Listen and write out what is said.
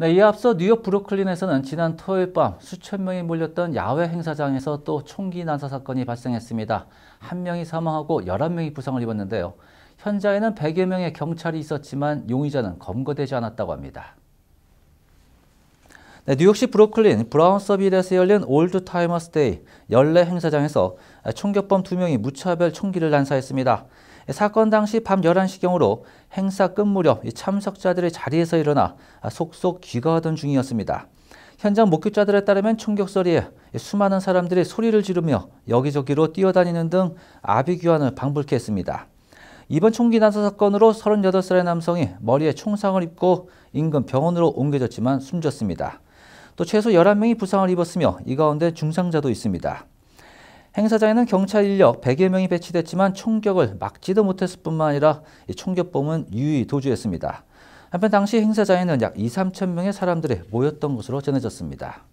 네, 이에 앞서 뉴욕 브루클린에서는 지난 토요일 밤 수천 명이 몰렸던 야외 행사장에서 또 총기 난사 사건이 발생했습니다. 한 명이 사망하고 11명이 부상을 입었는데요. 현장에는 100여 명의 경찰이 있었지만 용의자는 검거되지 않았다고 합니다. 네, 뉴욕시 브로클린 브라운서빌에서 열린 올드타이머스 데이 연례 행사장에서 총격범 두명이 무차별 총기를 난사했습니다. 사건 당시 밤 11시경으로 행사 끝 무렵 참석자들의 자리에서 일어나 속속 귀가하던 중이었습니다. 현장 목격자들에 따르면 총격 소리에 수많은 사람들이 소리를 지르며 여기저기로 뛰어다니는 등 아비규환을 방불케 했습니다. 이번 총기 난사 사건으로 38살의 남성이 머리에 총상을 입고 인근 병원으로 옮겨졌지만 숨졌습니다. 또 최소 11명이 부상을 입었으며 이 가운데 중상자도 있습니다. 행사장에는 경찰 인력 100여 명이 배치됐지만 총격을 막지도 못했을 뿐만 아니라 총격범은 유의 도주했습니다. 한편 당시 행사장에는 약 2, 3천 명의 사람들이 모였던 것으로 전해졌습니다.